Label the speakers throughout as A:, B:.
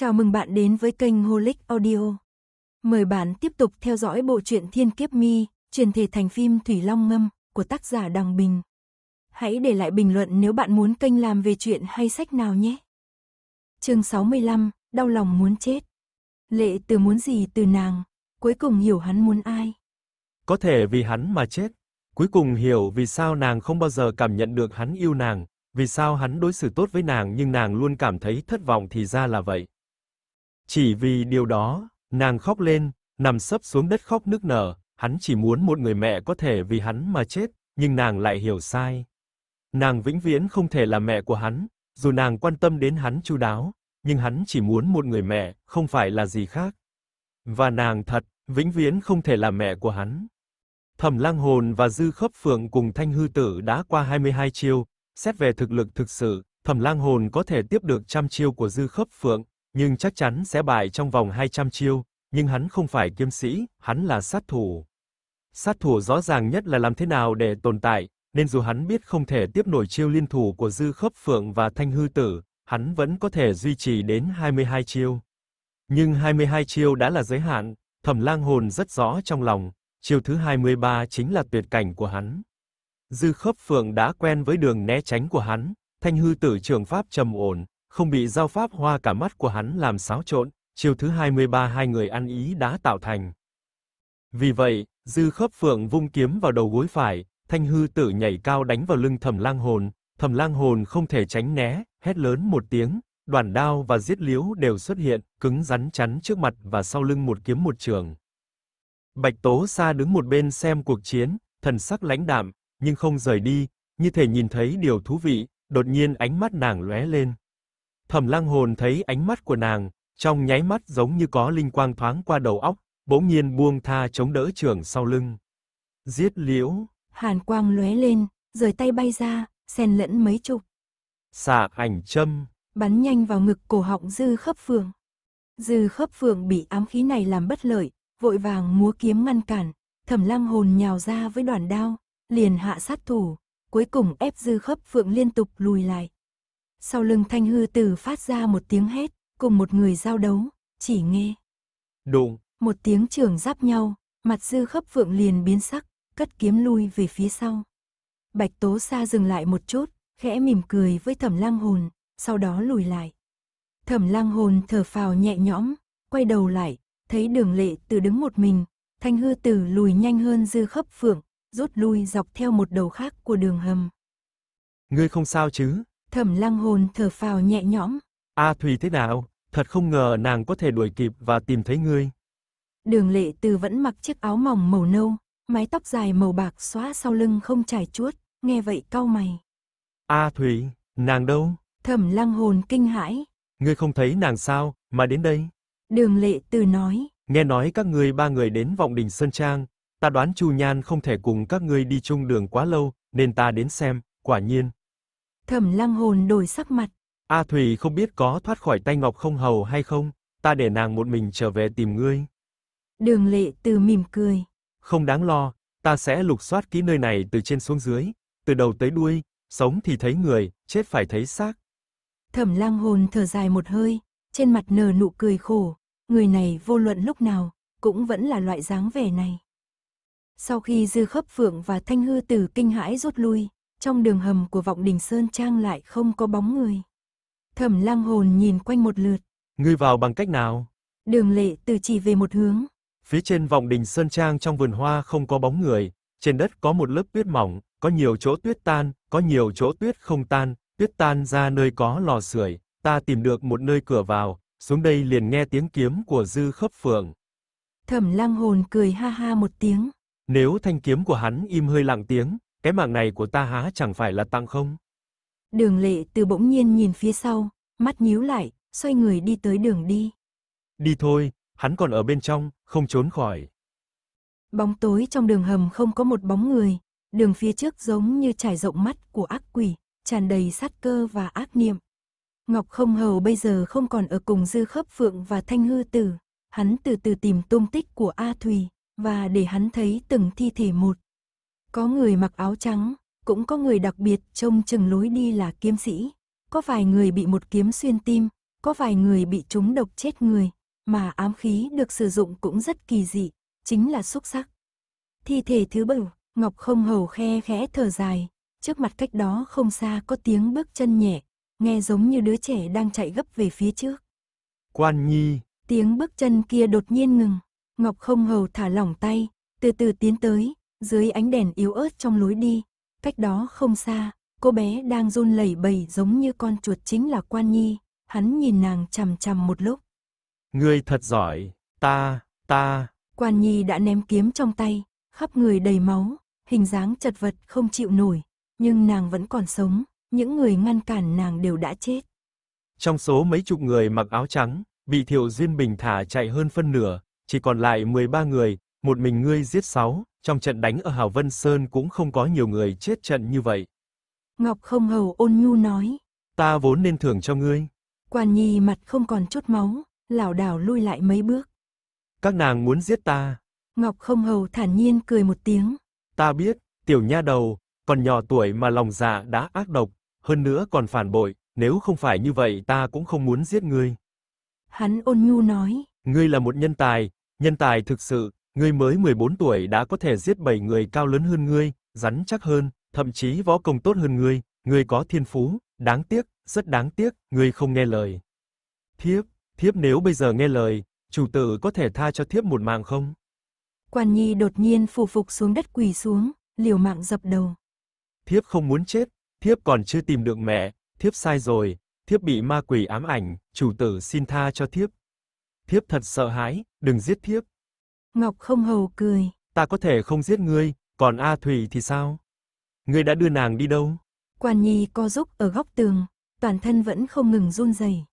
A: Chào mừng bạn đến với kênh Holic Audio. Mời bạn tiếp tục theo dõi bộ truyện Thiên Kiếp Mi, truyền thể thành phim Thủy Long Ngâm của tác giả Đằng Bình. Hãy để lại bình luận nếu bạn muốn kênh làm về chuyện hay sách nào nhé. Chương 65, đau lòng muốn chết. Lệ Từ muốn gì từ nàng, cuối cùng hiểu hắn muốn ai.
B: Có thể vì hắn mà chết, cuối cùng hiểu vì sao nàng không bao giờ cảm nhận được hắn yêu nàng, vì sao hắn đối xử tốt với nàng nhưng nàng luôn cảm thấy thất vọng thì ra là vậy. Chỉ vì điều đó, nàng khóc lên, nằm sấp xuống đất khóc nức nở, hắn chỉ muốn một người mẹ có thể vì hắn mà chết, nhưng nàng lại hiểu sai. Nàng vĩnh viễn không thể là mẹ của hắn, dù nàng quan tâm đến hắn chu đáo, nhưng hắn chỉ muốn một người mẹ, không phải là gì khác. Và nàng thật, vĩnh viễn không thể là mẹ của hắn. Thẩm Lang Hồn và Dư Khấp Phượng cùng Thanh Hư Tử đã qua 22 chiêu, xét về thực lực thực sự, Thẩm Lang Hồn có thể tiếp được trăm chiêu của Dư Khấp Phượng, nhưng chắc chắn sẽ bại trong vòng 200 chiêu, nhưng hắn không phải kiếm sĩ, hắn là sát thủ. Sát thủ rõ ràng nhất là làm thế nào để tồn tại, nên dù hắn biết không thể tiếp nổi chiêu liên thủ của Dư Khớp Phượng và Thanh Hư Tử, hắn vẫn có thể duy trì đến 22 chiêu. Nhưng 22 chiêu đã là giới hạn, Thẩm Lang Hồn rất rõ trong lòng, chiêu thứ 23 chính là tuyệt cảnh của hắn. Dư Khớp Phượng đã quen với đường né tránh của hắn, Thanh Hư Tử trường pháp trầm ổn, không bị giao pháp hoa cả mắt của hắn làm xáo trộn, chiều thứ 23 hai người ăn ý đã tạo thành. Vì vậy, dư khớp phượng vung kiếm vào đầu gối phải, thanh hư tử nhảy cao đánh vào lưng thẩm lang hồn, thẩm lang hồn không thể tránh né, hét lớn một tiếng, đoàn đao và giết liếu đều xuất hiện, cứng rắn chắn trước mặt và sau lưng một kiếm một trường. Bạch Tố Sa đứng một bên xem cuộc chiến, thần sắc lãnh đạm, nhưng không rời đi, như thể nhìn thấy điều thú vị, đột nhiên ánh mắt nàng lóe lên, Thẩm Lăng Hồn thấy ánh mắt của nàng, trong nháy mắt giống như có linh quang thoáng qua đầu óc, bỗng nhiên buông tha chống đỡ trưởng sau lưng. Giết liễu.
A: Hàn quang lóe lên, rời tay bay ra, xen lẫn mấy chục.
B: Xạ ảnh châm.
A: Bắn nhanh vào ngực cổ họng dư khớp phượng, Dư khớp phượng bị ám khí này làm bất lợi, vội vàng múa kiếm ngăn cản. Thẩm lăng hồn nhào ra với đoàn đao, liền hạ sát thủ. Cuối cùng ép dư khớp phượng liên tục lùi lại. Sau lưng thanh hư tử phát ra một tiếng hét, cùng một người giao đấu, chỉ nghe. Đụng. Một tiếng trường giáp nhau, mặt dư khấp phượng liền biến sắc, cất kiếm lui về phía sau. Bạch tố sa dừng lại một chút, khẽ mỉm cười với thẩm lang hồn, sau đó lùi lại. Thẩm lang hồn thở phào nhẹ nhõm, quay đầu lại, thấy đường lệ tự đứng một mình, thanh hư tử lùi nhanh hơn dư khấp phượng, rút lui dọc theo một đầu khác của đường hầm.
B: Ngươi không sao chứ?
A: Thẩm lăng hồn thở phào nhẹ nhõm.
B: A à, Thùy thế nào, thật không ngờ nàng có thể đuổi kịp và tìm thấy ngươi.
A: Đường lệ từ vẫn mặc chiếc áo mỏng màu nâu, mái tóc dài màu bạc xóa sau lưng không trải chuốt, nghe vậy cau mày.
B: A à, Thùy, nàng đâu?
A: Thẩm lăng hồn kinh hãi.
B: Ngươi không thấy nàng sao, mà đến đây?
A: Đường lệ từ nói.
B: Nghe nói các ngươi ba người đến vọng đình Sơn Trang, ta đoán Chu Nhan không thể cùng các ngươi đi chung đường quá lâu, nên ta đến xem, quả nhiên,
A: Thẩm lăng hồn đổi sắc mặt.
B: A à Thùy không biết có thoát khỏi tay Ngọc không hầu hay không, ta để nàng một mình trở về tìm ngươi.
A: Đường lệ từ mỉm cười.
B: Không đáng lo, ta sẽ lục soát kỹ nơi này từ trên xuống dưới, từ đầu tới đuôi, sống thì thấy người, chết phải thấy xác.
A: Thẩm lăng hồn thở dài một hơi, trên mặt nở nụ cười khổ, người này vô luận lúc nào, cũng vẫn là loại dáng vẻ này. Sau khi dư khấp phượng và thanh hư tử kinh hãi rút lui, trong đường hầm của vọng đình Sơn Trang lại không có bóng người. Thẩm lang hồn nhìn quanh một lượt.
B: Ngươi vào bằng cách nào?
A: Đường lệ từ chỉ về một hướng.
B: Phía trên vọng đình Sơn Trang trong vườn hoa không có bóng người, trên đất có một lớp tuyết mỏng, có nhiều chỗ tuyết tan, có nhiều chỗ tuyết không tan, tuyết tan ra nơi có lò sưởi, ta tìm được một nơi cửa vào, xuống đây liền nghe tiếng kiếm của dư khớp phượng.
A: Thẩm lang hồn cười ha ha một tiếng.
B: Nếu thanh kiếm của hắn im hơi lặng tiếng, cái mạng này của ta há chẳng phải là tặng không?
A: Đường lệ từ bỗng nhiên nhìn phía sau, mắt nhíu lại, xoay người đi tới đường
B: đi. Đi thôi, hắn còn ở bên trong, không trốn khỏi.
A: Bóng tối trong đường hầm không có một bóng người, đường phía trước giống như trải rộng mắt của ác quỷ, tràn đầy sát cơ và ác niệm. Ngọc Không Hầu bây giờ không còn ở cùng Dư Khớp Phượng và Thanh Hư Tử, hắn từ từ tìm tung tích của A Thùy và để hắn thấy từng thi thể một. Có người mặc áo trắng, cũng có người đặc biệt trông chừng lối đi là kiếm sĩ. Có vài người bị một kiếm xuyên tim, có vài người bị trúng độc chết người, mà ám khí được sử dụng cũng rất kỳ dị, chính là xúc sắc. Thi thể thứ bảy, Ngọc không hầu khe khẽ thở dài, trước mặt cách đó không xa có tiếng bước chân nhẹ, nghe giống như đứa trẻ đang chạy gấp về phía trước.
B: Quan Nhi!
A: Tiếng bước chân kia đột nhiên ngừng, Ngọc không hầu thả lỏng tay, từ từ tiến tới, dưới ánh đèn yếu ớt trong lối đi, cách đó không xa, cô bé đang run lẩy bẩy giống như con chuột chính là Quan Nhi, hắn nhìn nàng chằm chằm một lúc.
B: người thật giỏi, ta, ta.
A: Quan Nhi đã ném kiếm trong tay, khắp người đầy máu, hình dáng chật vật không chịu nổi, nhưng nàng vẫn còn sống, những người ngăn cản nàng đều đã chết.
B: Trong số mấy chục người mặc áo trắng, bị Thiệu duyên Bình thả chạy hơn phân nửa, chỉ còn lại 13 người, một mình ngươi giết sáu, trong trận đánh ở Hào Vân Sơn cũng không có nhiều người chết trận như vậy.
A: Ngọc không hầu ôn nhu nói.
B: Ta vốn nên thưởng cho ngươi.
A: Quan Nhi mặt không còn chút máu, lảo đảo lui lại mấy bước.
B: Các nàng muốn giết ta.
A: Ngọc không hầu thản nhiên cười một tiếng.
B: Ta biết, tiểu nha đầu, còn nhỏ tuổi mà lòng dạ đã ác độc, hơn nữa còn phản bội, nếu không phải như vậy ta cũng không muốn giết ngươi. Hắn
A: ôn nhu nói.
B: Ngươi là một nhân tài, nhân tài thực sự, Ngươi mới 14 tuổi đã có thể giết 7 người cao lớn hơn ngươi, rắn chắc hơn, thậm chí võ công tốt hơn ngươi, ngươi có thiên phú, đáng tiếc, rất đáng tiếc, ngươi không nghe lời. Thiếp, thiếp nếu bây giờ nghe lời, chủ tử có thể tha cho thiếp một mạng không?
A: Quan Nhi đột nhiên phủ phục xuống đất quỳ xuống, liều mạng dập đầu.
B: Thiếp không muốn chết, thiếp còn chưa tìm được mẹ, thiếp sai rồi, thiếp bị ma quỷ ám ảnh, chủ tử xin tha cho thiếp. Thiếp thật sợ hãi, đừng giết thiếp, Ngọc không hầu cười. Ta có thể không giết ngươi, còn A Thủy thì sao? Ngươi đã đưa nàng đi đâu?
A: Quan Nhi co giúp ở góc tường, toàn thân vẫn không ngừng run rẩy.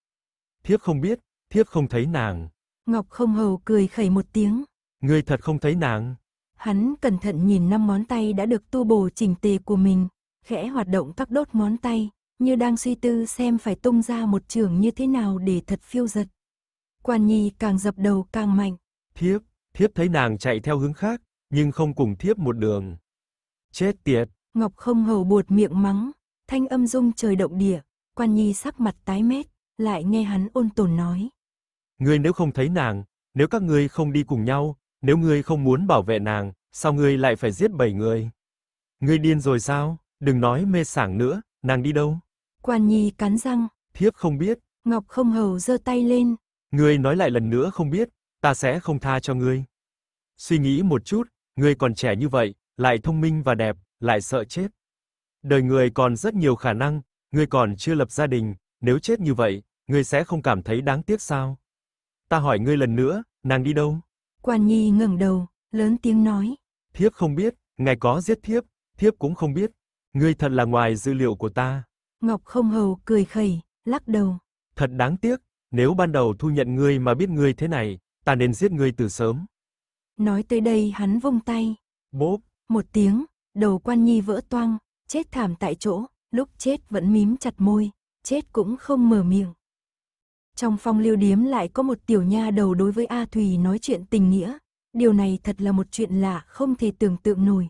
B: Thiếp không biết, thiếp không thấy nàng.
A: Ngọc không hầu cười khẩy một tiếng.
B: Ngươi thật không thấy nàng.
A: Hắn cẩn thận nhìn năm món tay đã được tu bổ chỉnh tề của mình, khẽ hoạt động các đốt món tay, như đang suy tư xem phải tung ra một trường như thế nào để thật phiêu giật. Quan Nhi càng dập đầu càng mạnh.
B: Thiếp, Thiếp thấy nàng chạy theo hướng khác, nhưng không cùng thiếp một đường. Chết tiệt!
A: Ngọc không hầu buột miệng mắng, thanh âm rung trời động địa, quan nhi sắc mặt tái mét, lại nghe hắn ôn tồn nói.
B: Ngươi nếu không thấy nàng, nếu các ngươi không đi cùng nhau, nếu ngươi không muốn bảo vệ nàng, sao ngươi lại phải giết bảy người? Ngươi điên rồi sao? Đừng nói mê sảng nữa, nàng đi đâu?
A: Quan Nhi cắn răng.
B: Thiếp không biết.
A: Ngọc không hầu giơ tay lên.
B: Ngươi nói lại lần nữa không biết, ta sẽ không tha cho ngươi. Suy nghĩ một chút, ngươi còn trẻ như vậy, lại thông minh và đẹp, lại sợ chết. Đời người còn rất nhiều khả năng, ngươi còn chưa lập gia đình, nếu chết như vậy, ngươi sẽ không cảm thấy đáng tiếc sao? Ta hỏi ngươi lần nữa, nàng đi đâu?
A: Quan Nhi ngẩng đầu, lớn tiếng nói.
B: Thiếp không biết, ngài có giết thiếp, thiếp cũng không biết. Ngươi thật là ngoài dự liệu của ta.
A: Ngọc không hầu cười khẩy, lắc đầu.
B: Thật đáng tiếc, nếu ban đầu thu nhận ngươi mà biết ngươi thế này, ta nên giết ngươi từ sớm.
A: Nói tới đây hắn vung tay. Bốp. Một tiếng, đầu quan nhi vỡ toang, chết thảm tại chỗ, lúc chết vẫn mím chặt môi, chết cũng không mở miệng. Trong phong lưu điếm lại có một tiểu nha đầu đối với A Thùy nói chuyện tình nghĩa, điều này thật là một chuyện lạ không thể tưởng tượng nổi.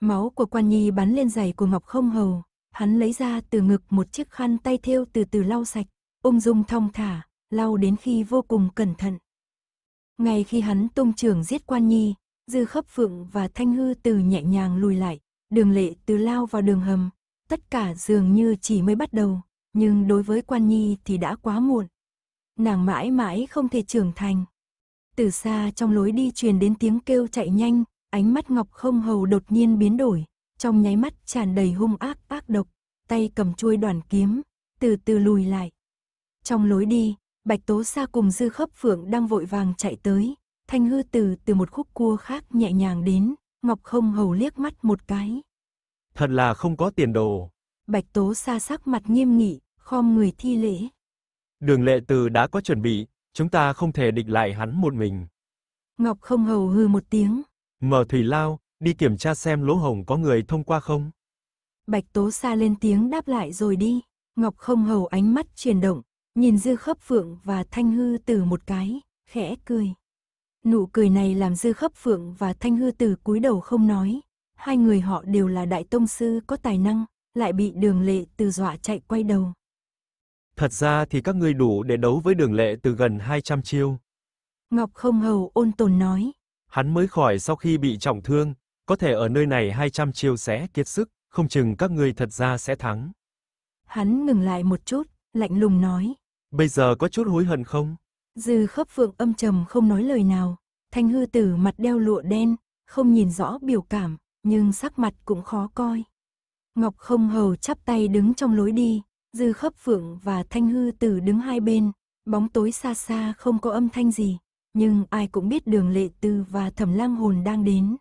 A: Máu của quan nhi bắn lên giày của Ngọc Không Hầu, hắn lấy ra từ ngực một chiếc khăn tay thêu từ từ lau sạch, ung dung thong thả, lau đến khi vô cùng cẩn thận. Ngay khi hắn tung trường giết quan nhi, dư khấp phượng và thanh hư từ nhẹ nhàng lùi lại, đường lệ từ lao vào đường hầm. Tất cả dường như chỉ mới bắt đầu, nhưng đối với quan nhi thì đã quá muộn. Nàng mãi mãi không thể trưởng thành. Từ xa trong lối đi truyền đến tiếng kêu chạy nhanh, ánh mắt ngọc không hầu đột nhiên biến đổi, trong nháy mắt tràn đầy hung ác ác độc, tay cầm chuôi đoàn kiếm, từ từ lùi lại. Trong lối đi, Bạch Tố Sa cùng Dư Khấp Phượng đang vội vàng chạy tới, Thanh Hư Từ từ một khúc cua khác nhẹ nhàng đến, Ngọc Không Hầu liếc mắt một cái.
B: Thật là không có tiền đồ.
A: Bạch Tố Sa sắc mặt nghiêm nghị, khom người thi lễ.
B: Đường Lệ Từ đã có chuẩn bị, chúng ta không thể địch lại hắn một mình.
A: Ngọc Không Hầu hừ một tiếng.
B: Mở thủy lao, đi kiểm tra xem lỗ hồng có người thông qua không.
A: Bạch Tố Sa lên tiếng đáp lại rồi đi. Ngọc Không Hầu ánh mắt chuyển động, Nhìn Dư Khấp Phượng và Thanh Hư từ một cái, khẽ cười. Nụ cười này làm Dư Khấp Phượng và Thanh Hư từ cúi đầu không nói. Hai người họ đều là đại tông sư có tài năng, lại bị đường lệ từ dọa chạy quay đầu.
B: Thật ra thì các ngươi đủ để đấu với đường lệ từ gần 200 chiêu.
A: Ngọc không hầu ôn tồn nói.
B: Hắn mới khỏi sau khi bị trọng thương, có thể ở nơi này 200 chiêu sẽ kiệt sức, không chừng các ngươi thật ra sẽ thắng.
A: Hắn ngừng lại một chút, lạnh lùng nói,
B: Bây giờ có chút hối hận không?
A: Dư khớp phượng âm trầm không nói lời nào. Thanh hư tử mặt đeo lụa đen, không nhìn rõ biểu cảm, nhưng sắc mặt cũng khó coi. Ngọc không hầu chắp tay đứng trong lối đi, dư khớp phượng và thanh hư tử đứng hai bên, bóng tối xa xa không có âm thanh gì, nhưng ai cũng biết đường lệ tư và thẩm lang hồn đang đến.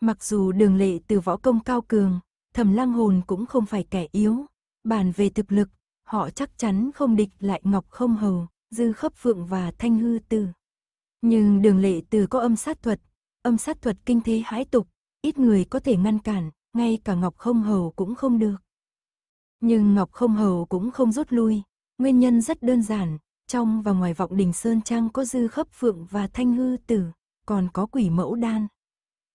A: Mặc dù đường lệ từ võ công cao cường, thẩm lang hồn cũng không phải kẻ yếu, bàn về thực lực họ chắc chắn không địch lại Ngọc Không Hầu, Dư Khấp Phượng và Thanh Hư Từ. Nhưng đường lệ từ có âm sát thuật, âm sát thuật kinh thế hãi tục, ít người có thể ngăn cản, ngay cả Ngọc Không Hầu cũng không được. Nhưng Ngọc Không Hầu cũng không rút lui, nguyên nhân rất đơn giản, trong và ngoài vọng đình Sơn Trang có dư khấp phượng và thanh hư tử, còn có quỷ mẫu đan.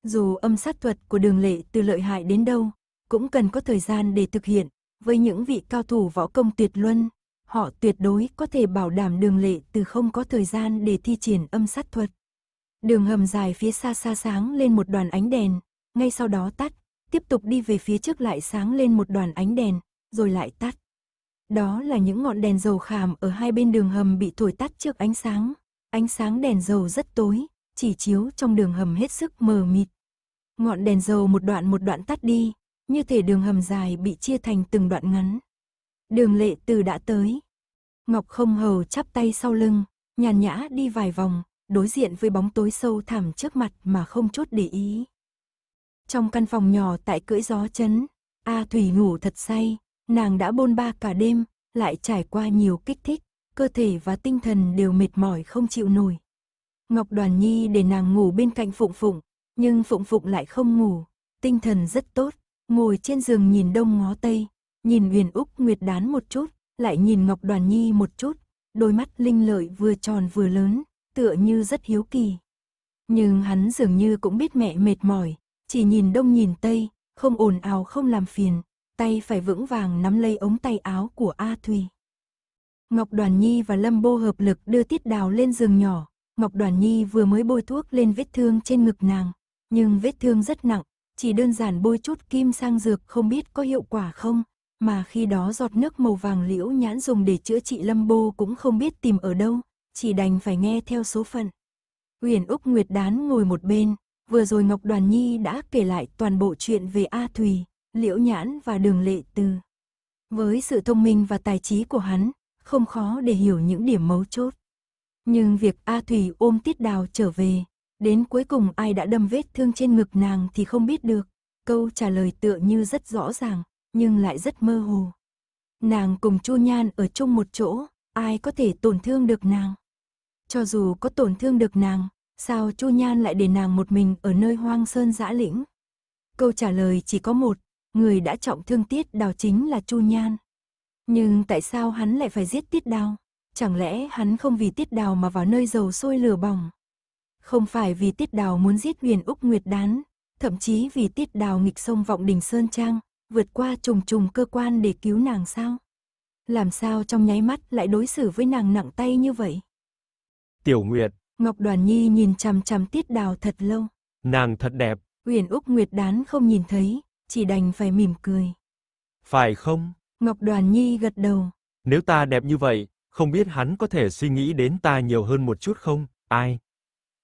A: Dù âm sát thuật của đường lệ từ lợi hại đến đâu, cũng cần có thời gian để thực hiện, với những vị cao thủ võ công tuyệt luân, họ tuyệt đối có thể bảo đảm đường lệ từ không có thời gian để thi triển âm sát thuật. Đường hầm dài phía xa xa sáng lên một đoàn ánh đèn, ngay sau đó tắt, tiếp tục đi về phía trước lại sáng lên một đoàn ánh đèn, rồi lại tắt. Đó là những ngọn đèn dầu khảm ở hai bên đường hầm bị thổi tắt trước ánh sáng. Ánh sáng đèn dầu rất tối, chỉ chiếu trong đường hầm hết sức mờ mịt. Ngọn đèn dầu một đoạn một đoạn tắt đi, như thể đường hầm dài bị chia thành từng đoạn ngắn. Đường lệ từ đã tới. Ngọc không hầu chắp tay sau lưng, nhàn nhã đi vài vòng, đối diện với bóng tối sâu thẳm trước mặt mà không chút để ý. Trong căn phòng nhỏ tại cưỡi gió chấn, A Thủy ngủ thật say, nàng đã bôn ba cả đêm, lại trải qua nhiều kích thích, cơ thể và tinh thần đều mệt mỏi không chịu nổi. Ngọc Đoàn Nhi để nàng ngủ bên cạnh Phụng Phụng, nhưng Phụng Phụng lại không ngủ, tinh thần rất tốt, Ngồi trên giường nhìn đông ngó tây, nhìn Huyền Úc Nguyệt đán một chút, lại nhìn Ngọc Đoàn Nhi một chút, đôi mắt linh lợi vừa tròn vừa lớn, tựa như rất hiếu kỳ. Nhưng hắn dường như cũng biết mẹ mệt mỏi, chỉ nhìn đông nhìn tây, không ồn ào không làm phiền, tay phải vững vàng nắm lấy ống tay áo của A Thùy. Ngọc Đoàn Nhi và Lâm Bô hợp lực đưa Tiết Đào lên giường nhỏ, Ngọc Đoàn Nhi vừa mới bôi thuốc lên vết thương trên ngực nàng, nhưng vết thương rất nặng, chỉ đơn giản bôi chút kim sang dược không biết có hiệu quả không, mà khi đó giọt nước màu vàng liễu nhãn dùng để chữa trị lâm bô cũng không biết tìm ở đâu, chỉ đành phải nghe theo số phận. huyền Úc Nguyệt Đán ngồi một bên, vừa rồi Ngọc Đoàn Nhi đã kể lại toàn bộ chuyện về A Thùy, Liễu Nhãn và Đường Lệ Từ. Với sự thông minh và tài trí của hắn, không khó để hiểu những điểm mấu chốt. Nhưng việc A Thùy ôm Tiết Đào trở về, Đến cuối cùng ai đã đâm vết thương trên ngực nàng thì không biết được. Câu trả lời tựa như rất rõ ràng, nhưng lại rất mơ hồ. Nàng cùng Chu Nhan ở chung một chỗ, ai có thể tổn thương được nàng? Cho dù có tổn thương được nàng, sao Chu Nhan lại để nàng một mình ở nơi hoang sơn dã lĩnh? Câu trả lời chỉ có một, người đã trọng thương Tiết Đào chính là Chu Nhan. Nhưng tại sao hắn lại phải giết Tiết Đào? Chẳng lẽ hắn không vì Tiết Đào mà vào nơi dầu sôi lửa bỏng? Không phải vì Tiết Đào muốn giết huyền Úc Nguyệt Đán, thậm chí vì Tiết Đào nghịch sông Vọng Đình Sơn Trang, vượt qua trùng trùng cơ quan để cứu nàng sao? Làm sao trong nháy mắt lại đối xử với nàng nặng tay như vậy? Tiểu Nguyệt. Ngọc Đoàn Nhi nhìn chằm chằm Tiết Đào thật lâu.
B: Nàng thật đẹp.
A: Huyền Úc Nguyệt Đán không nhìn thấy, chỉ đành phải mỉm cười.
B: Phải không?
A: Ngọc Đoàn Nhi gật đầu.
B: Nếu ta đẹp như vậy, không biết hắn có thể suy nghĩ đến ta nhiều hơn một chút không? Ai?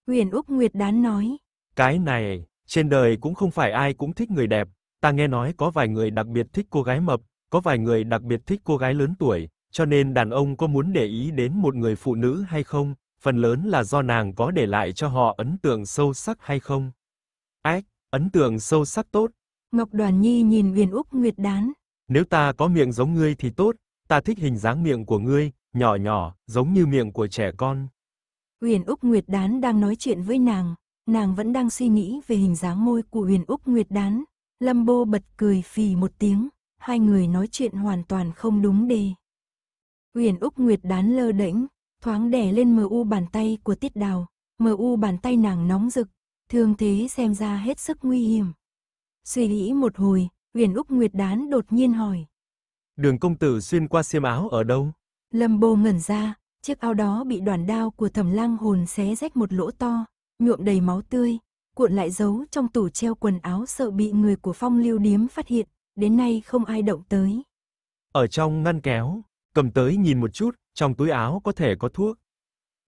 A: Uyển Úc Nguyệt Đán nói.
B: Cái này, trên đời cũng không phải ai cũng thích người đẹp, ta nghe nói có vài người đặc biệt thích cô gái mập, có vài người đặc biệt thích cô gái lớn tuổi, cho nên đàn ông có muốn để ý đến một người phụ nữ hay không, phần lớn là do nàng có để lại cho họ ấn tượng sâu sắc hay không. Ách, ấn tượng sâu sắc tốt.
A: Ngọc Đoàn Nhi nhìn Uyển Úc Nguyệt Đán.
B: Nếu ta có miệng giống ngươi thì tốt, ta thích hình dáng miệng của ngươi, nhỏ nhỏ, giống như miệng của trẻ con.
A: Huyền Úc Nguyệt Đán đang nói chuyện với nàng, nàng vẫn đang suy nghĩ về hình dáng môi của Huyền Úc Nguyệt Đán. Lâm Bô bật cười phì một tiếng, hai người nói chuyện hoàn toàn không đúng đề. Huyền Úc Nguyệt Đán lơ đễnh, thoáng đè lên mờ u bàn tay của Tiết Đào, mờ u bàn tay nàng nóng rực, thương thế xem ra hết sức nguy hiểm. Suy nghĩ một hồi, Huyền Úc Nguyệt Đán đột nhiên hỏi:
B: "Đường công tử xuyên qua xiêm áo ở đâu?"
A: Lâm Bô ngẩn ra, Chiếc áo đó bị đoàn đao của thẩm lang hồn xé rách một lỗ to, nhuộm đầy máu tươi, cuộn lại giấu trong tủ treo quần áo sợ bị người của phong lưu điếm phát hiện, đến nay không ai động tới.
B: Ở trong ngăn kéo, cầm tới nhìn một chút, trong túi áo có thể có thuốc.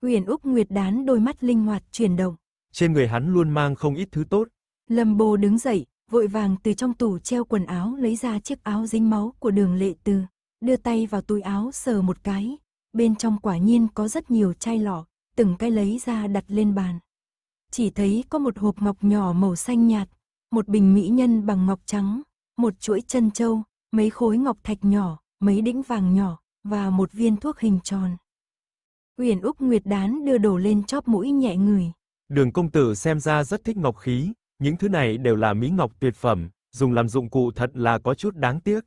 A: huyền Úc Nguyệt đán đôi mắt linh hoạt chuyển động.
B: Trên người hắn luôn mang không ít thứ tốt.
A: Lâm Bồ đứng dậy, vội vàng từ trong tủ treo quần áo lấy ra chiếc áo dính máu của đường lệ từ, đưa tay vào túi áo sờ một cái, bên trong quả nhiên có rất nhiều chai lọ, từng cái lấy ra đặt lên bàn. Chỉ thấy có một hộp ngọc nhỏ màu xanh nhạt, một bình mỹ nhân bằng ngọc trắng, một chuỗi chân châu, mấy khối ngọc thạch nhỏ, mấy đĩnh vàng nhỏ và một viên thuốc hình tròn. Uyển Úc Nguyệt Đán đưa đổ lên chóp mũi nhẹ người.
B: Đường công tử xem ra rất thích ngọc khí, những thứ này đều là mỹ ngọc tuyệt phẩm, dùng làm dụng cụ thật là có chút đáng tiếc.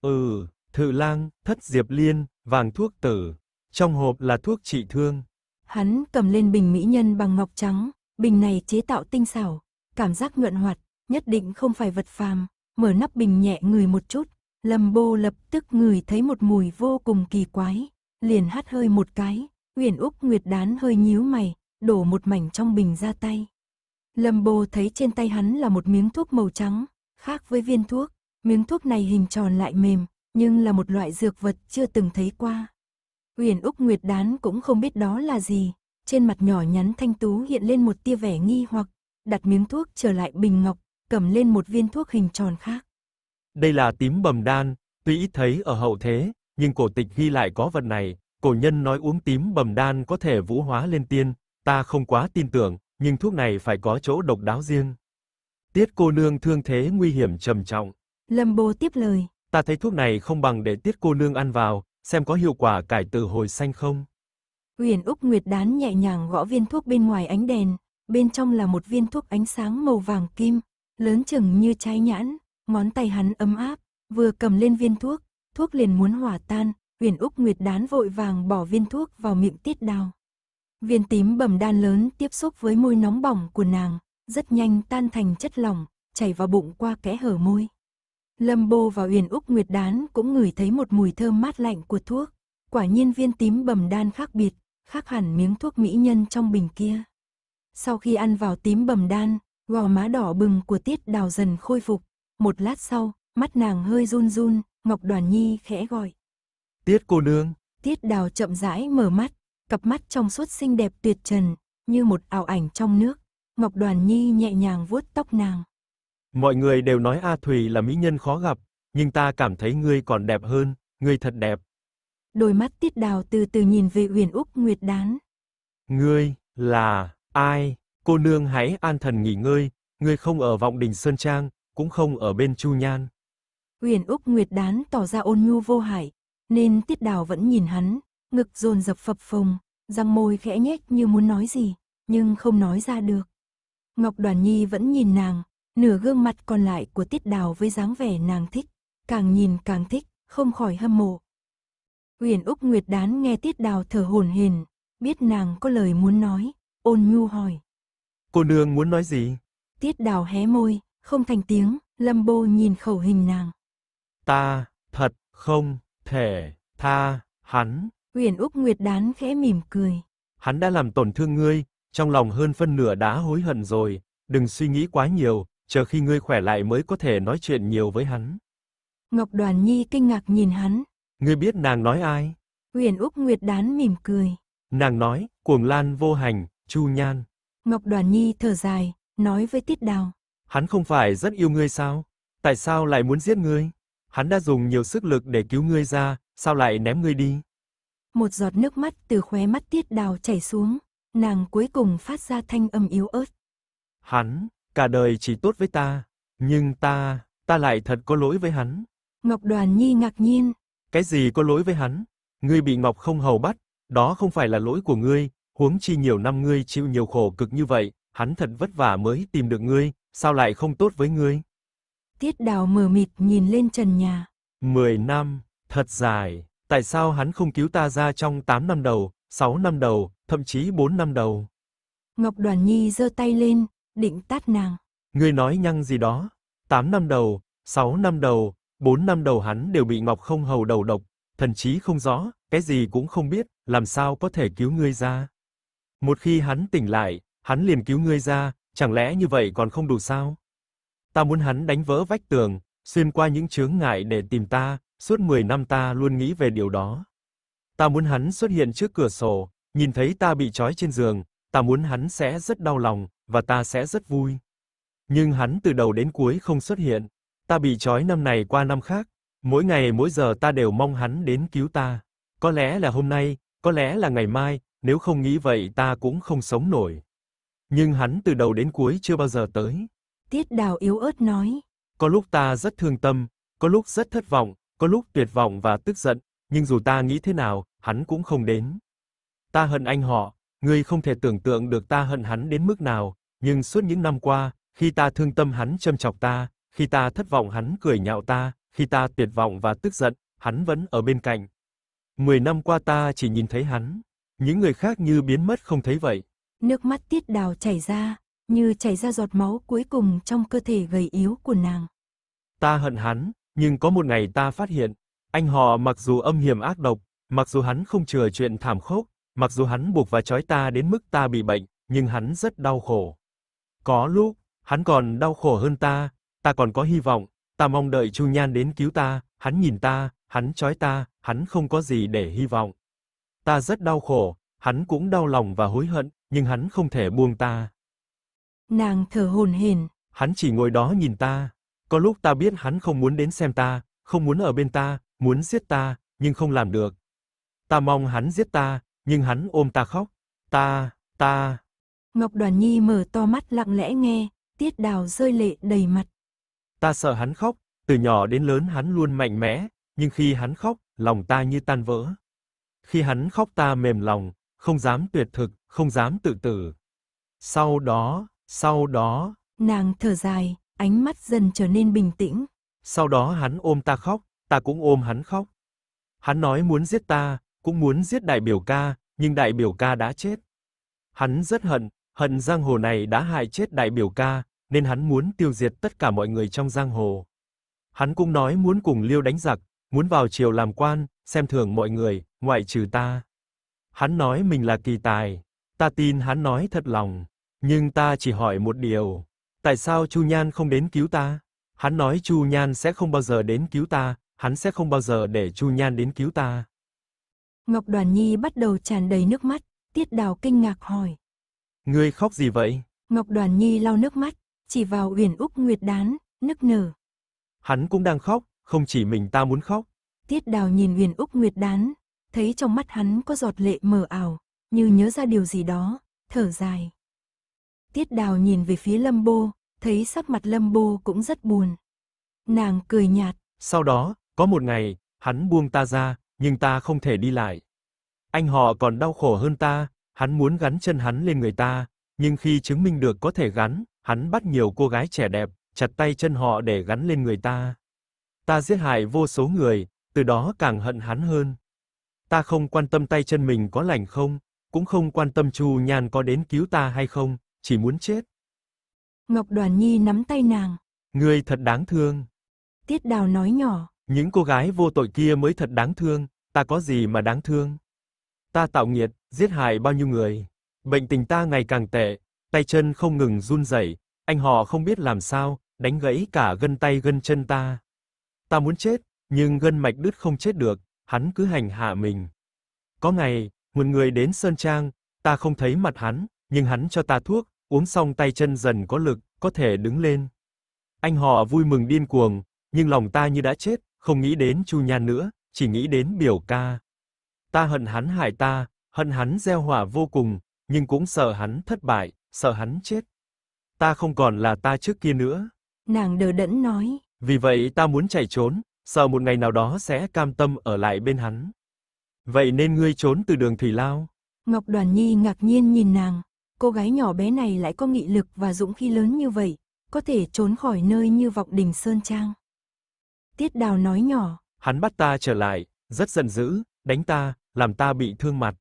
B: Ừ, Thự Lang, Thất Diệp Liên, vàng thuốc tử, trong hộp là thuốc trị thương.
A: Hắn cầm lên bình mỹ nhân bằng ngọc trắng, bình này chế tạo tinh xảo, cảm giác nhuận hoạt, nhất định không phải vật phàm, mở nắp bình nhẹ người một chút, Lâm Bô lập tức ngửi thấy một mùi vô cùng kỳ quái, liền hắt hơi một cái, Uyển Úc Nguyệt Đán hơi nhíu mày, đổ một mảnh trong bình ra tay. Lâm Bô thấy trên tay hắn là một miếng thuốc màu trắng, khác với viên thuốc, miếng thuốc này hình tròn lại mềm, nhưng là một loại dược vật chưa từng thấy qua. huyền Úc Nguyệt đán cũng không biết đó là gì, trên mặt nhỏ nhắn thanh tú hiện lên một tia vẻ nghi hoặc, đặt miếng thuốc trở lại bình ngọc, cầm lên một viên thuốc hình tròn khác.
B: Đây là tím bầm đan, tuy ít thấy ở hậu thế, nhưng cổ tịch ghi lại có vật này, cổ nhân nói uống tím bầm đan có thể vũ hóa lên tiên, ta không quá tin tưởng, nhưng thuốc này phải có chỗ độc đáo riêng. Tiết cô nương thương thế nguy hiểm trầm trọng.
A: Lâm Bồ tiếp lời
B: ta thấy thuốc này không bằng để tiết cô nương ăn vào, xem có hiệu quả cải từ hồi xanh không.
A: Huyền Úc Nguyệt đán nhẹ nhàng gõ viên thuốc bên ngoài ánh đèn, bên trong là một viên thuốc ánh sáng màu vàng kim, lớn chừng như trái nhãn, ngón tay hắn ấm áp, vừa cầm lên viên thuốc, thuốc liền muốn hòa tan, Huyền Úc Nguyệt đán vội vàng bỏ viên thuốc vào miệng tiết đào. Viên tím bầm đan lớn tiếp xúc với môi nóng bỏng của nàng, rất nhanh tan thành chất lỏng, chảy vào bụng qua kẽ hở môi. Lâm Bô và Uyển Úc Nguyệt Đán cũng ngửi thấy một mùi thơm mát lạnh của thuốc. Quả nhiên viên tím bầm đan khác biệt, khác hẳn miếng thuốc mỹ nhân trong bình kia. Sau khi ăn vào tím bầm đan, gò má đỏ bừng của Tiết Đào dần khôi phục. Một lát sau, mắt nàng hơi run run, Ngọc Đoàn Nhi khẽ gọi.
B: Tiết cô nương.
A: Tiết Đào chậm rãi mở mắt, cặp mắt trong suốt xinh đẹp tuyệt trần, như một ảo ảnh trong nước. Ngọc Đoàn Nhi nhẹ nhàng vuốt tóc nàng.
B: Mọi người đều nói A Thùy là mỹ nhân khó gặp, nhưng ta cảm thấy ngươi còn đẹp hơn, ngươi thật đẹp.
A: Đôi mắt Tiết Đào từ từ nhìn về Huyền Úc Nguyệt Đán.
B: Ngươi là ai? Cô nương hãy an thần nghỉ ngơi, ngươi không ở vọng đình sơn trang, cũng không ở bên Chu Nhan.
A: Huyền Úc Nguyệt Đán tỏ ra ôn nhu vô hại, nên Tiết Đào vẫn nhìn hắn, ngực dồn dập phập phồng, răng môi khẽ nhếch như muốn nói gì, nhưng không nói ra được. Ngọc Đoàn Nhi vẫn nhìn nàng, Nửa gương mặt còn lại của tiết đào với dáng vẻ nàng thích, càng nhìn càng thích, không khỏi hâm mộ. Huyền Úc Nguyệt đán nghe tiết đào thở hổn hển, biết nàng có lời muốn nói, ôn nhu hỏi.
B: Cô nương muốn nói gì?
A: Tiết đào hé môi, không thành tiếng, lâm bô nhìn khẩu hình nàng.
B: Ta, thật, không, thể, tha, hắn.
A: Huyền Úc Nguyệt đán khẽ mỉm cười.
B: Hắn đã làm tổn thương ngươi, trong lòng hơn phân nửa đã hối hận rồi, đừng suy nghĩ quá nhiều, chờ khi ngươi khỏe lại mới có thể nói chuyện nhiều với hắn.
A: Ngọc Đoàn Nhi kinh ngạc nhìn hắn.
B: Ngươi biết nàng nói ai?
A: Huyền Úc Nguyệt đán mỉm cười.
B: Nàng nói, cuồng lan vô hành, chu nhan.
A: Ngọc Đoàn Nhi thở dài, nói với Tiết Đào.
B: Hắn không phải rất yêu ngươi sao? Tại sao lại muốn giết ngươi? Hắn đã dùng nhiều sức lực để cứu ngươi ra, sao lại ném ngươi đi?
A: Một giọt nước mắt từ khóe mắt Tiết Đào chảy xuống, nàng cuối cùng phát ra thanh âm yếu ớt.
B: Hắn, cả đời chỉ tốt với ta, nhưng ta, ta lại thật có lỗi với hắn.
A: Ngọc Đoàn Nhi ngạc nhiên.
B: Cái gì có lỗi với hắn? Ngươi bị Ngọc Không Hầu bắt, đó không phải là lỗi của ngươi, huống chi nhiều năm ngươi chịu nhiều khổ cực như vậy, hắn thật vất vả mới tìm được ngươi, sao lại không tốt với ngươi?
A: Tiết Đào mờ mịt nhìn lên trần nhà.
B: Mười năm, thật dài, tại sao hắn không cứu ta ra trong tám năm đầu, sáu năm đầu, thậm chí bốn năm đầu?
A: Ngọc Đoàn Nhi giơ tay lên, định tát nàng.
B: Ngươi nói nhăng gì đó, 8 năm đầu, 6 năm đầu, 4 năm đầu hắn đều bị Ngọc Không Hầu đầu độc, thần trí không rõ, cái gì cũng không biết, làm sao có thể cứu ngươi ra? Một khi hắn tỉnh lại, hắn liền cứu ngươi ra, chẳng lẽ như vậy còn không đủ sao? Ta muốn hắn đánh vỡ vách tường, xuyên qua những chướng ngại để tìm ta, suốt 10 năm ta luôn nghĩ về điều đó. Ta muốn hắn xuất hiện trước cửa sổ, nhìn thấy ta bị trói trên giường, ta muốn hắn sẽ rất đau lòng, và ta sẽ rất vui. Nhưng hắn từ đầu đến cuối không xuất hiện. Ta bị trói năm này qua năm khác, mỗi ngày mỗi giờ ta đều mong hắn đến cứu ta. Có lẽ là hôm nay, có lẽ là ngày mai, nếu không nghĩ vậy ta cũng không sống nổi. Nhưng hắn từ đầu đến cuối chưa bao giờ tới. Tiết
A: Đào yếu ớt nói.
B: Có lúc ta rất thương tâm, có lúc rất thất vọng, có lúc tuyệt vọng và tức giận, nhưng dù ta nghĩ thế nào, hắn cũng không đến. Ta hận anh họ, Ngươi không thể tưởng tượng được ta hận hắn đến mức nào, nhưng suốt những năm qua, khi ta thương tâm hắn châm chọc ta, khi ta thất vọng hắn cười nhạo ta, khi ta tuyệt vọng và tức giận, hắn vẫn ở bên cạnh. 10 năm qua ta chỉ nhìn thấy hắn, những người khác như biến mất không thấy vậy.
A: Nước mắt Tiết Đào chảy ra, như chảy ra giọt máu cuối cùng trong cơ thể gầy yếu của nàng.
B: Ta hận hắn, nhưng có một ngày ta phát hiện, anh họ mặc dù âm hiểm ác độc, mặc dù hắn không chừa chuyện thảm khốc, Mặc dù hắn buộc và trói ta đến mức ta bị bệnh, nhưng hắn rất đau khổ. Có lúc, hắn còn đau khổ hơn ta, ta còn có hy vọng, ta mong đợi Chu Nhan đến cứu ta, hắn nhìn ta, hắn trói ta, hắn không có gì để hy vọng. Ta rất đau khổ, hắn cũng đau lòng và hối hận, nhưng hắn không thể buông ta.
A: Nàng thở hổn hển,
B: hắn chỉ ngồi đó nhìn ta, có lúc ta biết hắn không muốn đến xem ta, không muốn ở bên ta, muốn giết ta, nhưng không làm được. Ta mong hắn giết ta, nhưng hắn ôm ta khóc. Ta, ta.
A: Ngọc Đoàn Nhi mở to mắt lặng lẽ nghe, tiết đào rơi lệ
B: đầy mặt. Ta sợ hắn khóc, từ nhỏ đến lớn hắn luôn mạnh mẽ, nhưng khi hắn khóc, lòng ta như tan vỡ. Khi hắn khóc ta mềm lòng, không dám tuyệt thực, không dám tự tử. Sau đó, sau đó...
A: Nàng thở dài, ánh mắt dần trở nên bình tĩnh.
B: Sau đó hắn ôm ta khóc, ta cũng ôm hắn khóc. Hắn nói muốn giết ta, cũng muốn giết đại biểu ca, nhưng đại biểu ca đã chết. Hắn rất hận, hận giang hồ này đã hại chết đại biểu ca, nên hắn muốn tiêu diệt tất cả mọi người trong giang hồ. Hắn cũng nói muốn cùng Liêu đánh giặc, muốn vào triều làm quan, xem thường mọi người, ngoại trừ ta. Hắn nói mình là kỳ tài, ta tin hắn nói thật lòng, nhưng ta chỉ hỏi một điều, tại sao Chu Nhan không đến cứu ta? Hắn nói Chu Nhan sẽ không bao giờ đến cứu ta, hắn sẽ không bao giờ để Chu Nhan đến cứu ta.
A: Ngọc Đoàn Nhi bắt đầu tràn đầy nước mắt, Tiết Đào kinh ngạc hỏi.
B: Ngươi khóc gì vậy?
A: Ngọc Đoàn Nhi lau nước mắt, chỉ vào Uyển Úc Nguyệt đán, nức nở.
B: Hắn cũng đang khóc, không chỉ mình ta muốn khóc.
A: Tiết Đào nhìn Uyển Úc Nguyệt đán, thấy trong mắt hắn có giọt lệ mờ ảo, như nhớ ra điều gì đó, thở dài. Tiết Đào nhìn về phía Lâm Bô, thấy sắc mặt Lâm Bô cũng rất buồn. Nàng cười nhạt.
B: Sau đó, có một ngày, hắn buông ta ra, nhưng ta không thể đi lại. Anh họ còn đau khổ hơn ta, hắn muốn gắn chân hắn lên người ta, nhưng khi chứng minh được có thể gắn, hắn bắt nhiều cô gái trẻ đẹp, chặt tay chân họ để gắn lên người ta. Ta giết hại vô số người, từ đó càng hận hắn hơn. Ta không quan tâm tay chân mình có lành không, cũng không quan tâm Chu Nhan có đến cứu ta hay không, chỉ muốn chết.
A: Ngọc Đoàn Nhi nắm tay nàng.
B: Ngươi thật đáng thương.
A: Tiết Đào nói nhỏ.
B: Những cô gái vô tội kia mới thật đáng thương, ta có gì mà đáng thương? Ta tạo nghiệt, giết hại bao nhiêu người, bệnh tình ta ngày càng tệ, tay chân không ngừng run rẩy, anh họ không biết làm sao, đánh gãy cả gân tay gân chân ta. Ta muốn chết, nhưng gân mạch đứt không chết được, hắn cứ hành hạ mình. Có ngày, một người đến sơn trang, ta không thấy mặt hắn, nhưng hắn cho ta thuốc, uống xong tay chân dần có lực, có thể đứng lên. Anh họ vui mừng điên cuồng, nhưng lòng ta như đã chết, không nghĩ đến Chu Nhan nữa, chỉ nghĩ đến biểu ca. Ta hận hắn hại ta, hận hắn gieo hỏa vô cùng, nhưng cũng sợ hắn thất bại, sợ hắn chết. Ta không còn là ta trước kia nữa.
A: Nàng đờ đẫn nói.
B: Vì vậy ta muốn chạy trốn, sợ một ngày nào đó sẽ cam tâm ở lại bên hắn. Vậy nên ngươi trốn từ đường thủy lao.
A: Ngọc Đoàn Nhi ngạc nhiên nhìn nàng, cô gái nhỏ bé này lại có nghị lực và dũng khí lớn như vậy, có thể trốn khỏi nơi như vọng đình sơn trang. Tiết đào nói nhỏ.
B: Hắn bắt ta trở lại, rất giận dữ, đánh ta, làm ta bị thương mặt.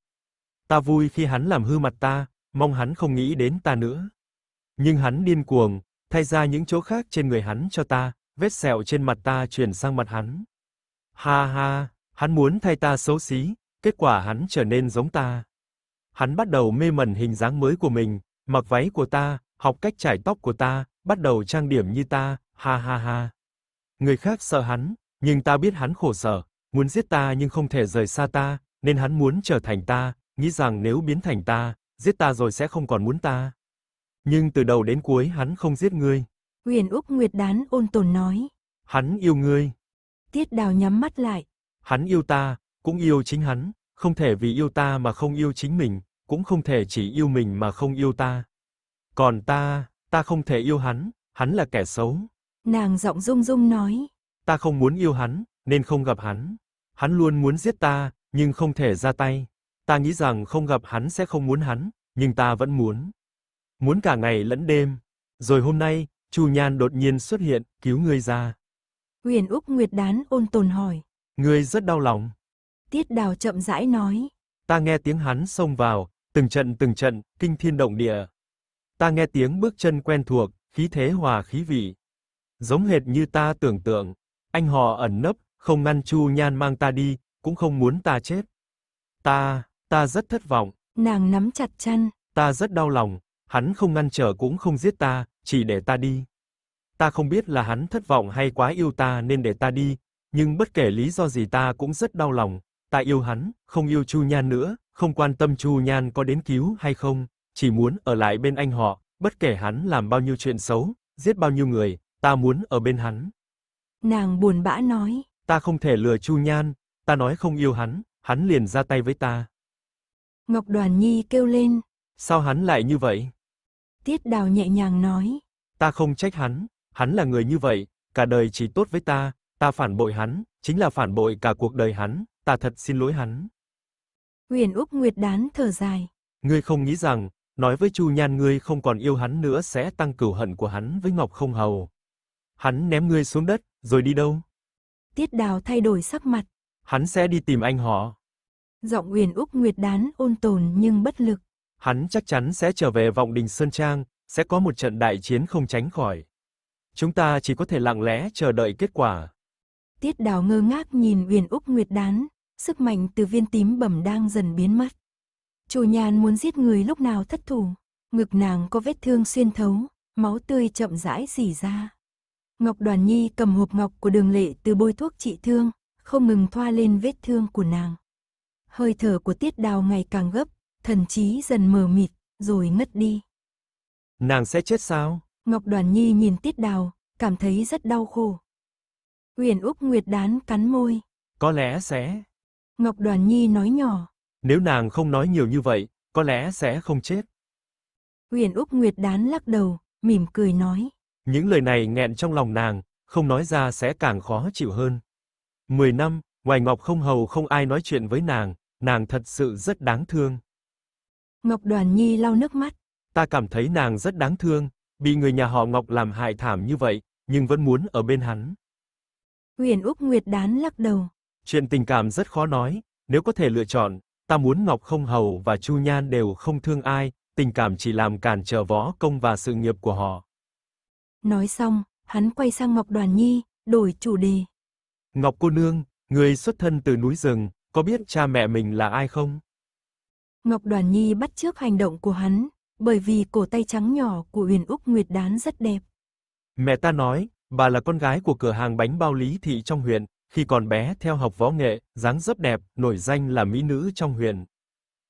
B: Ta vui khi hắn làm hư mặt ta, mong hắn không nghĩ đến ta nữa. Nhưng hắn điên cuồng, thay ra những chỗ khác trên người hắn cho ta, vết sẹo trên mặt ta chuyển sang mặt hắn. Ha ha, hắn muốn thay ta xấu xí, kết quả hắn trở nên giống ta. Hắn bắt đầu mê mẩn hình dáng mới của mình, mặc váy của ta, học cách chải tóc của ta, bắt đầu trang điểm như ta, ha ha ha. Người khác sợ hắn, nhưng ta biết hắn khổ sở, muốn giết ta nhưng không thể rời xa ta, nên hắn muốn trở thành ta, nghĩ rằng nếu biến thành ta, giết ta rồi sẽ không còn muốn ta. Nhưng từ đầu đến cuối hắn không giết ngươi.
A: Huyền Úc Nguyệt Đán ôn tồn nói.
B: Hắn yêu ngươi.
A: Tiết Đào nhắm mắt lại.
B: Hắn yêu ta, cũng yêu chính hắn, không thể vì yêu ta mà không yêu chính mình, cũng không thể chỉ yêu mình mà không yêu ta. Còn ta, ta không thể yêu hắn, hắn là kẻ xấu.
A: Nàng giọng rung rung nói.
B: Ta không muốn yêu hắn, nên không gặp hắn. Hắn luôn muốn giết ta, nhưng không thể ra tay. Ta nghĩ rằng không gặp hắn sẽ không muốn hắn, nhưng ta vẫn muốn. Muốn cả ngày lẫn đêm. Rồi hôm nay, Chu Nhan đột nhiên xuất hiện, cứu ngươi ra.
A: Huyền Úc Nguyệt Đán ôn tồn hỏi.
B: Ngươi rất đau lòng.
A: Tiết Đào chậm rãi nói.
B: Ta nghe tiếng hắn xông vào, từng trận từng trận, kinh thiên động địa. Ta nghe tiếng bước chân quen thuộc, khí thế hòa khí vị. Giống hệt như ta tưởng tượng, anh họ ẩn nấp, không ngăn Chu Nhan mang ta đi, cũng không muốn ta chết. Ta, ta rất thất vọng.
A: Nàng nắm chặt chân.
B: Ta rất đau lòng, hắn không ngăn trở cũng không giết ta, chỉ để ta đi. Ta không biết là hắn thất vọng hay quá yêu ta nên để ta đi, nhưng bất kể lý do gì ta cũng rất đau lòng, ta yêu hắn, không yêu Chu Nhan nữa, không quan tâm Chu Nhan có đến cứu hay không, chỉ muốn ở lại bên anh họ, bất kể hắn làm bao nhiêu chuyện xấu, giết bao nhiêu người, ta muốn ở bên hắn.
A: Nàng buồn bã nói.
B: Ta không thể lừa Chu Nhan, ta nói không yêu hắn, hắn liền ra tay với ta.
A: Ngọc Đoàn Nhi kêu lên.
B: Sao hắn lại như vậy?
A: Tiết Đào nhẹ nhàng nói.
B: Ta không trách hắn, hắn là người như vậy, cả đời chỉ tốt với ta, ta phản bội hắn, chính là phản bội cả cuộc đời hắn, ta thật xin lỗi hắn.
A: Huyền Úc Nguyệt đán thở dài.
B: Ngươi không nghĩ rằng, nói với Chu Nhan ngươi không còn yêu hắn nữa sẽ tăng cửu hận của hắn với Ngọc Không Hầu. Hắn ném ngươi xuống đất, rồi đi đâu?
A: Tiết Đào thay đổi sắc mặt.
B: Hắn sẽ đi tìm anh họ.
A: Giọng huyền Úc Nguyệt đán ôn tồn nhưng bất lực.
B: Hắn chắc chắn sẽ trở về vọng đình Sơn Trang, sẽ có một trận đại chiến không tránh khỏi. Chúng ta chỉ có thể lặng lẽ chờ đợi kết quả.
A: Tiết Đào ngơ ngác nhìn huyền Úc Nguyệt đán, sức mạnh từ viên tím bẩm đang dần biến mất. Chủ nhàn muốn giết người lúc nào thất thủ, ngực nàng có vết thương xuyên thấu, máu tươi chậm rãi rỉ ra. Ngọc Đoàn Nhi cầm hộp ngọc của đường lệ từ bôi thuốc trị thương, không ngừng thoa lên vết thương của nàng. Hơi thở của tiết đào ngày càng gấp, thần trí dần mờ mịt, rồi ngất đi.
B: Nàng sẽ chết sao?
A: Ngọc Đoàn Nhi nhìn tiết đào, cảm thấy rất đau khổ. Uyển Úc Nguyệt đán cắn môi.
B: Có lẽ sẽ.
A: Ngọc Đoàn Nhi nói nhỏ.
B: Nếu nàng không nói nhiều như vậy, có lẽ sẽ không chết.
A: Uyển Úc Nguyệt đán lắc đầu, mỉm cười nói.
B: Những lời này nghẹn trong lòng nàng, không nói ra sẽ càng khó chịu hơn. 10 năm, ngoài Ngọc không hầu không ai nói chuyện với nàng, nàng thật sự rất đáng thương.
A: Ngọc Đoàn Nhi lau nước mắt.
B: Ta cảm thấy nàng rất đáng thương, bị người nhà họ Ngọc làm hại thảm như vậy, nhưng vẫn muốn ở bên hắn.
A: Huyền Úc Nguyệt đán lắc đầu.
B: Chuyện tình cảm rất khó nói, nếu có thể lựa chọn, ta muốn Ngọc Không Hầu và Chu Nhan đều không thương ai, tình cảm chỉ làm cản trở võ công và sự nghiệp của họ.
A: Nói xong, hắn quay sang Ngọc Đoàn Nhi, đổi chủ đề.
B: Ngọc cô nương, người xuất thân từ núi rừng, có biết cha mẹ mình là ai không?
A: Ngọc Đoàn Nhi bắt chước hành động của hắn, bởi vì cổ tay trắng nhỏ của Huyền Úc Nguyệt Đán rất đẹp.
B: Mẹ ta nói, bà là con gái của cửa hàng bánh bao Lý Thị trong huyện, khi còn bé theo học võ nghệ, dáng dấp đẹp, nổi danh là mỹ nữ trong huyện.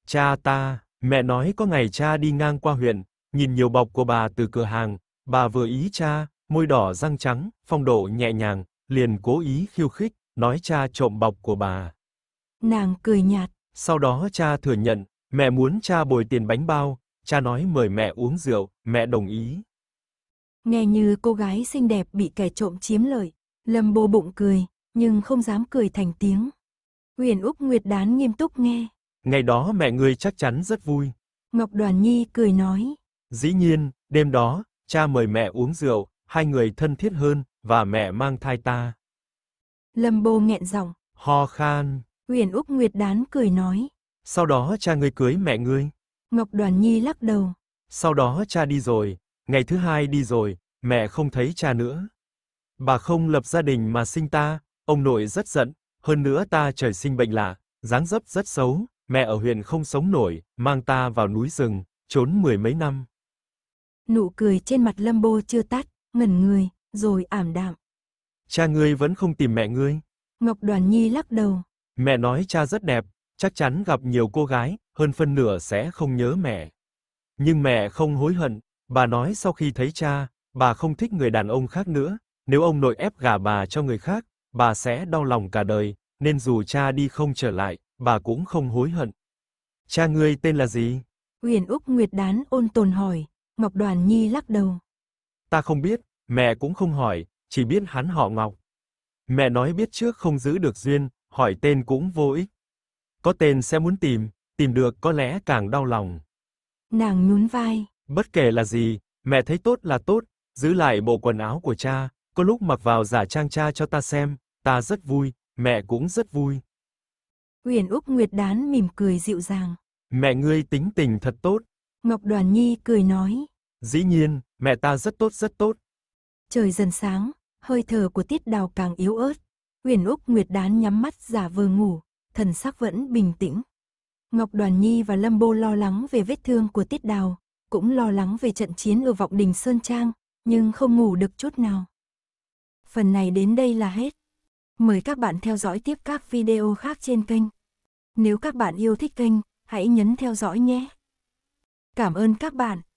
B: Cha ta, mẹ nói có ngày cha đi ngang qua huyện, nhìn nhiều bọc của bà từ cửa hàng, Bà vừa ý cha, môi đỏ răng trắng, phong độ nhẹ nhàng, liền cố ý khiêu khích, nói cha trộm bọc của bà.
A: Nàng cười nhạt.
B: Sau đó cha thừa nhận, mẹ muốn cha bồi tiền bánh bao, cha nói mời mẹ uống rượu, mẹ đồng ý.
A: Nghe như cô gái xinh đẹp bị kẻ trộm chiếm lợi, Lâm Bô bụng cười, nhưng không dám cười thành tiếng. Huyền Úc Nguyệt Đán nghiêm túc nghe.
B: Ngày đó mẹ ngươi chắc chắn rất vui.
A: Ngọc Đoàn Nhi cười nói.
B: Dĩ nhiên, đêm đó, cha mời mẹ uống rượu, hai người thân thiết hơn, và mẹ mang thai ta.
A: Lâm Bô nghẹn giọng.
B: Ho khan.
A: Huyền Úc Nguyệt đán cười nói.
B: Sau đó cha ngươi cưới mẹ ngươi.
A: Ngọc Đoàn Nhi lắc đầu.
B: Sau đó cha đi rồi, ngày thứ hai đi rồi, mẹ không thấy cha nữa. Bà không lập gia đình mà sinh ta, ông nội rất giận, hơn nữa ta trời sinh bệnh lạ, dáng dấp rất xấu, mẹ ở huyện không sống nổi, mang ta vào núi rừng, trốn mười mấy năm
A: nụ cười trên mặt Lâm Bô chưa tắt, ngẩn người, rồi ảm đạm.
B: Cha ngươi vẫn không tìm mẹ ngươi.
A: Ngọc Đoàn Nhi lắc đầu.
B: Mẹ nói cha rất đẹp, chắc chắn gặp nhiều cô gái, hơn phân nửa sẽ không nhớ mẹ. Nhưng mẹ không hối hận, bà nói sau khi thấy cha, bà không thích người đàn ông khác nữa, nếu ông nội ép gả bà cho người khác, bà sẽ đau lòng cả đời, nên dù cha đi không trở lại, bà cũng không hối hận. Cha ngươi tên là gì?
A: Huyền Úc Nguyệt Đán ôn tồn hỏi. Ngọc Đoàn Nhi lắc đầu.
B: Ta không biết, mẹ cũng không hỏi, chỉ biết hắn họ Ngọc. Mẹ nói biết trước không giữ được duyên, hỏi tên cũng vô ích. Có tên sẽ muốn tìm, tìm được có lẽ càng đau lòng.
A: Nàng nhún vai.
B: Bất kể là gì, mẹ thấy tốt là tốt, giữ lại bộ quần áo của cha, có lúc mặc vào giả trang cha cho ta xem, ta rất vui, mẹ cũng rất vui.
A: Uyển Úc Nguyệt Đán mỉm cười dịu dàng.
B: Mẹ ngươi tính tình thật tốt,
A: Ngọc Đoàn Nhi cười nói.
B: Dĩ nhiên, mẹ ta rất tốt rất tốt.
A: Trời dần sáng, hơi thở của tiết đào càng yếu ớt. Huyền Úc Nguyệt Đán nhắm mắt giả vờ ngủ, thần sắc vẫn bình tĩnh. Ngọc Đoàn Nhi và Lâm Bô lo lắng về vết thương của tiết đào, cũng lo lắng về trận chiến ở vọng đình Sơn Trang, nhưng không ngủ được chút nào. Phần này đến đây là hết. Mời các bạn theo dõi tiếp các video khác trên kênh. Nếu các bạn yêu thích kênh, hãy nhấn theo dõi nhé.
B: Cảm ơn các bạn.